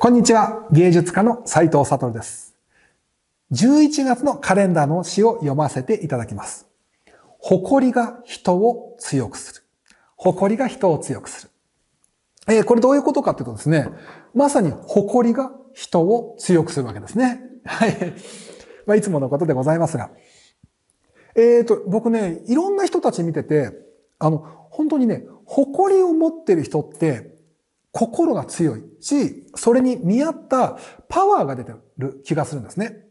こんにちは。芸術家の斉藤悟です。11月のカレンダーの詩を読ませていただきます。誇りが人を強くする。誇りが人を強くする。えー、これどういうことかっていうとですね、まさに誇りが人を強くするわけですね。はい。まあ、いつものことでございますが。えっ、ー、と、僕ね、いろんな人たち見てて、あの、本当にね、誇りを持ってる人って、心が強いし、それに見合ったパワーが出てる気がするんですね。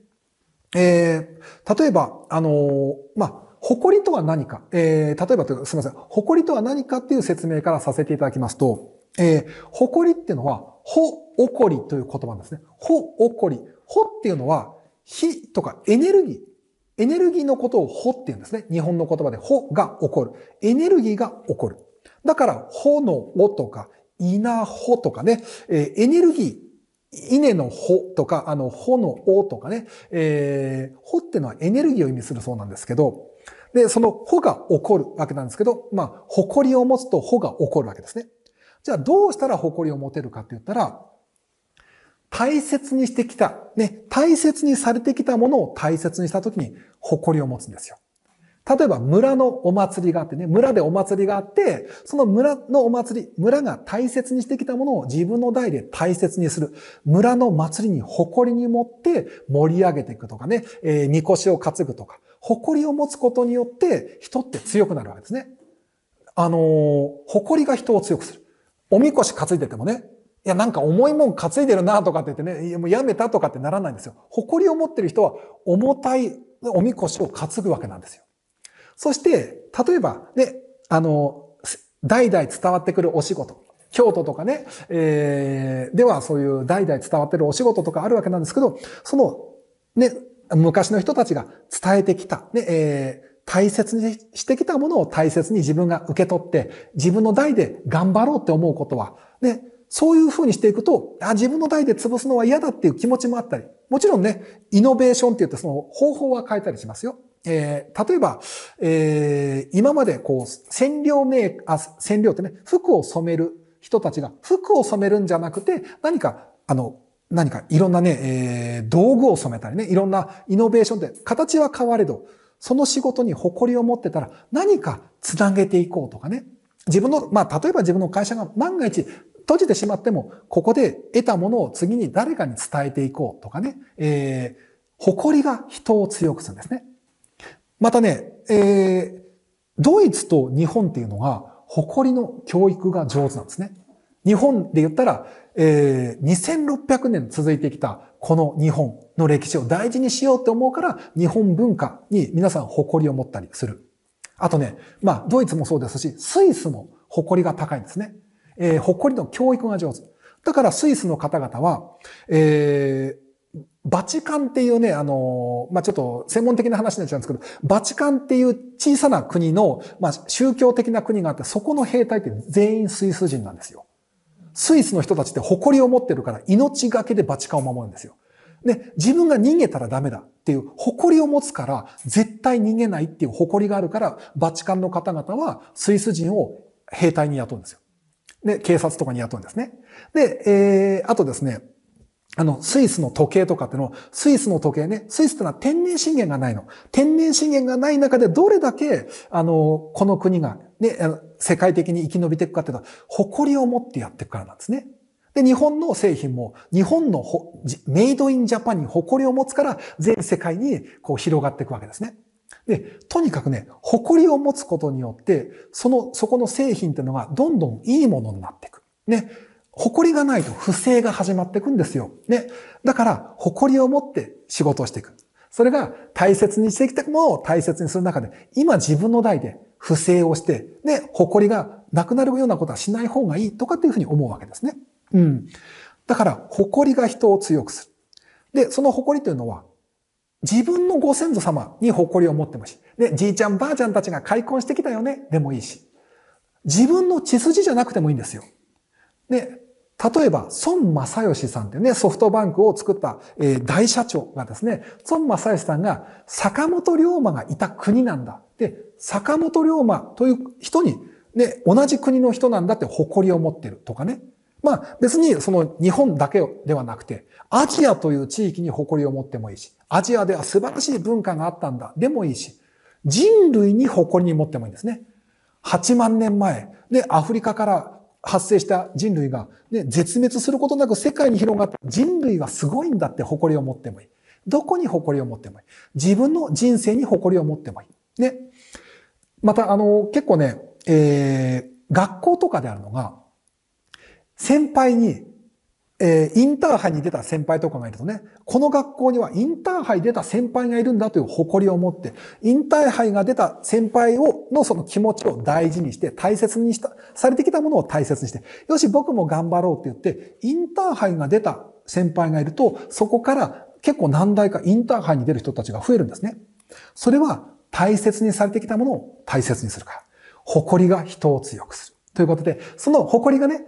えー、例えば、あのー、まあ、誇りとは何か、えー、例えばすみません、誇りとは何かっていう説明からさせていただきますと、えー、誇りっていうのは、ほ、おこりという言葉なんですね。ほ、おこり。ほっていうのは、火とかエネルギー。エネルギーのことをほって言うんですね。日本の言葉で、ほが起こる。エネルギーが起こる。だから、ほのおとか、稲穂とかね、えー、エネルギー、稲の穂とか、あの、穂の尾とかね、えー、穂ってのはエネルギーを意味するそうなんですけど、で、その穂が起こるわけなんですけど、まあ、誇りを持つと穂が起こるわけですね。じゃあ、どうしたら誇りを持てるかって言ったら、大切にしてきた、ね、大切にされてきたものを大切にしたときに誇りを持つんですよ。例えば村のお祭りがあってね、村でお祭りがあって、その村のお祭り、村が大切にしてきたものを自分の代で大切にする。村の祭りに誇りに持って盛り上げていくとかね、えー、みこしを担ぐとか、誇りを持つことによって人って強くなるわけですね。あのー、誇りが人を強くする。おみこし担いでてもね、いや、なんか重いもん担いでるなとかって言ってね、やもうやめたとかってならないんですよ。誇りを持ってる人は重たいおみこしを担ぐわけなんですよ。そして、例えば、ね、あの、代々伝わってくるお仕事。京都とかね、えー、ではそういう代々伝わってるお仕事とかあるわけなんですけど、その、ね、昔の人たちが伝えてきた、ね、えー、大切にしてきたものを大切に自分が受け取って、自分の代で頑張ろうって思うことは、ね、そういうふうにしていくと、あ、自分の代で潰すのは嫌だっていう気持ちもあったり、もちろんね、イノベーションって言ってその方法は変えたりしますよ。えー、例えば、えー、今までこう、染料メーカー、染料ってね、服を染める人たちが、服を染めるんじゃなくて、何か、あの、何かいろんなね、えー、道具を染めたりね、いろんなイノベーションって、形は変われど、その仕事に誇りを持ってたら、何かつなげていこうとかね。自分の、まあ、例えば自分の会社が万が一閉じてしまっても、ここで得たものを次に誰かに伝えていこうとかね。えー、誇りが人を強くするんですね。またね、えー、ドイツと日本っていうのが、誇りの教育が上手なんですね。日本で言ったら、えー、2600年続いてきたこの日本の歴史を大事にしようって思うから、日本文化に皆さん誇りを持ったりする。あとね、まあ、ドイツもそうですし、スイスも誇りが高いんですね。えー、誇りの教育が上手。だからスイスの方々は、えー、バチカンっていうね、あの、まあ、ちょっと専門的な話になっちゃうんですけど、バチカンっていう小さな国の、まあ、宗教的な国があって、そこの兵隊って全員スイス人なんですよ。スイスの人たちって誇りを持ってるから命がけでバチカンを守るんですよ。で、自分が逃げたらダメだっていう誇りを持つから絶対逃げないっていう誇りがあるからバチカンの方々はスイス人を兵隊に雇うんですよ。で、警察とかに雇うんですね。で、えー、あとですね、あの、スイスの時計とかっての、スイスの時計ね、スイスってのは天然資源がないの。天然資源がない中でどれだけ、あの、この国が、ね、世界的に生き延びていくかっていうのは、誇りを持ってやっていくからなんですね。で、日本の製品も、日本のメイドインジャパンに誇りを持つから、全世界にこう広がっていくわけですね。で、とにかくね、誇りを持つことによって、その、そこの製品っていうのがどんどんいいものになっていく。ね。誇りがないと不正が始まっていくんですよ。ね。だから、誇りを持って仕事をしていく。それが大切にしてきたものを大切にする中で、今自分の代で不正をして、で、誇りがなくなるようなことはしない方がいいとかっていうふうに思うわけですね。うん。だから、誇りが人を強くする。で、その誇りというのは、自分のご先祖様に誇りを持ってもいいし、で、じいちゃんばあちゃんたちが開墾してきたよね、でもいいし、自分の血筋じゃなくてもいいんですよ。で、例えば、孫正義さんっていうね、ソフトバンクを作った、大社長がですね、孫正義さんが坂本龍馬がいた国なんだ。で、坂本龍馬という人に、ね、同じ国の人なんだって誇りを持ってるとかね。まあ別にその日本だけではなくて、アジアという地域に誇りを持ってもいいし、アジアでは素晴らしい文化があったんだでもいいし、人類に誇りに持ってもいいんですね。8万年前、で、アフリカから発生した人類が、ね、絶滅することなく世界に広がった人類はすごいんだって誇りを持ってもいい。どこに誇りを持ってもいい。自分の人生に誇りを持ってもいい。ね。また、あの、結構ね、えー、学校とかであるのが、先輩にえー、インターハイに出た先輩とかがいるとね、この学校にはインターハイ出た先輩がいるんだという誇りを持って、インターハイが出た先輩を、のその気持ちを大事にして、大切にした、されてきたものを大切にして、よし、僕も頑張ろうって言って、インターハイが出た先輩がいると、そこから結構何代かインターハイに出る人たちが増えるんですね。それは大切にされてきたものを大切にするから。誇りが人を強くする。ということで、その誇りがね、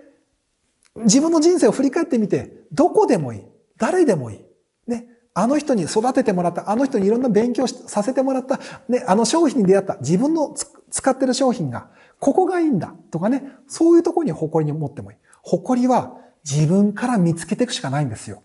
自分の人生を振り返ってみて、どこでもいい。誰でもいい。ね。あの人に育ててもらった、あの人にいろんな勉強させてもらった、ね、あの商品に出会った、自分の使ってる商品が、ここがいいんだとかね、そういうところに誇りに持ってもいい。誇りは自分から見つけていくしかないんですよ。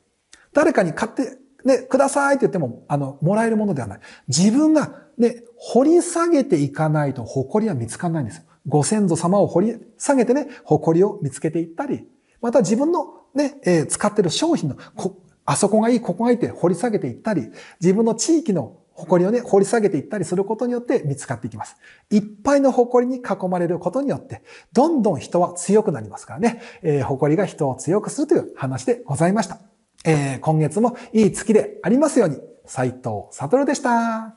誰かに買って、ね、くださいって言っても、あの、もらえるものではない。自分がね、掘り下げていかないと誇りは見つかんないんですよ。ご先祖様を掘り下げてね、誇りを見つけていったりまた自分のね、えー、使ってる商品のこ、あそこがいい、ここがいいって掘り下げていったり、自分の地域の誇りをね、掘り下げていったりすることによって見つかっていきます。いっぱいの誇りに囲まれることによって、どんどん人は強くなりますからね、えー、誇りが人を強くするという話でございました。えー、今月もいい月でありますように、斉藤悟でした。